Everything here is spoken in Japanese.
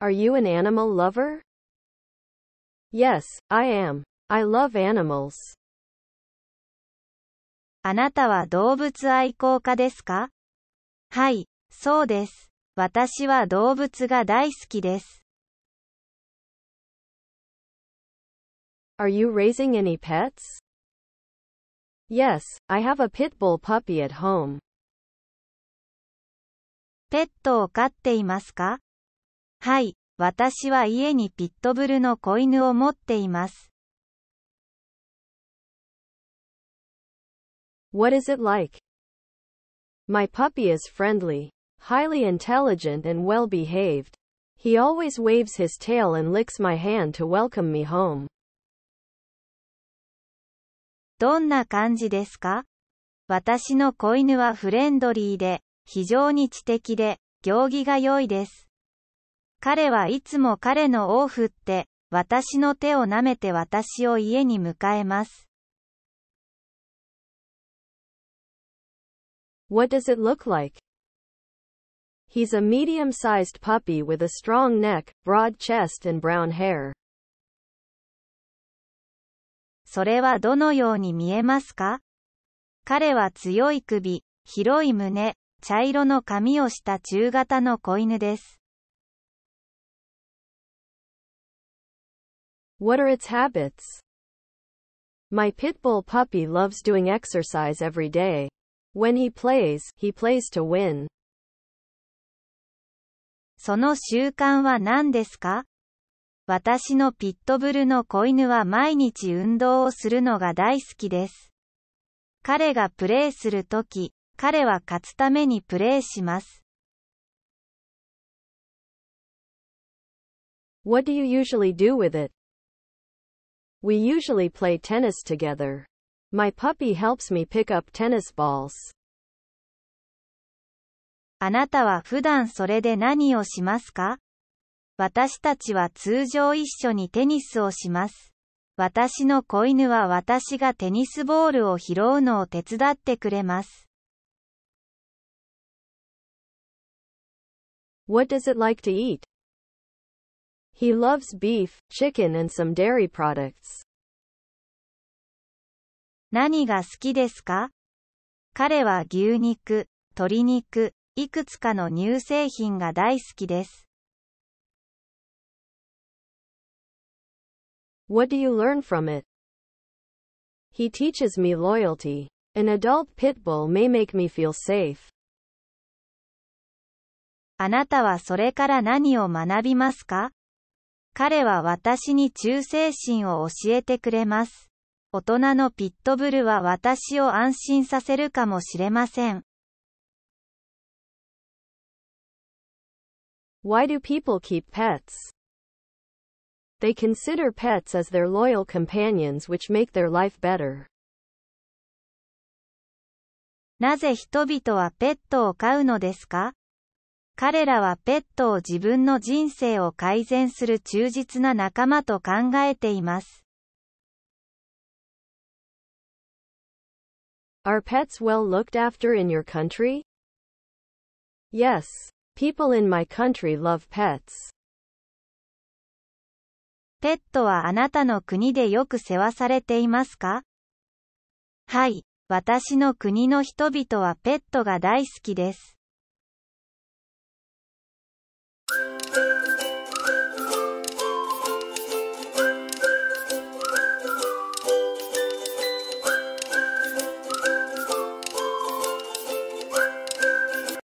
Are you an animal lover? Yes, I am. I love animals. あなたは動物愛好家ですかはい、そうです。私は動物が大好きです。Are you raising any pets? Yes, I have a pit bull puppy at home. ペットを飼っていますかはい、私は家にピットブルの子犬を持っています。What is it like? My puppy is friendly, highly intelligent and well behaved. He always waves his tail and licks my hand to welcome me home. どんな感じですか私の子犬はフレンドリーで、非常に知的で、行儀が良いです。彼はいつも彼のを振って、私の手を舐めて私を家に迎えます。What does it look like? He's a medium-sized puppy with a strong neck, broad chest and brown hair. それはどのように見えますか彼は強い首、広い胸、茶色の髪をした中型の子犬です。What are its habits? My pitbull puppy loves doing exercise every day. When he plays, he plays to win. その習慣は何ですか私のピットブルの子犬は毎日運動をするのが大好きです。彼がプレーするとき、彼は勝つためにプレーします。What do you usually do with it? We usually play tennis together. My puppy helps me pick up tennis balls. あなたは普段それで何をしますか私たちは通常一緒にテニスをします。私の子犬は私がテニスボールを拾うのを手伝ってくれます。What does it like to eat? He loves beef, chicken and some dairy products. 何が好きですか彼は牛肉、鶏肉、いくつかの乳製品が大好きです。What do you learn from it? He teaches me loyalty. An adult pit bull may make me feel safe. あなたはそれから何を学びますか彼は私に忠誠心を教えてくれます。大人のピットブルは私を安心させるかもしれません。Why do people keep pets? They consider pets as their loyal companions which make their life better. なぜ人々はペットを飼うのですか彼らはペットを自分の人生を改善する忠実な仲間と考えています。Are pets well looked after in your country? Yes. People in my country love pets. ペットはあなたの国でよく世話されていますかはい、私の国の人々はペットが大好きです。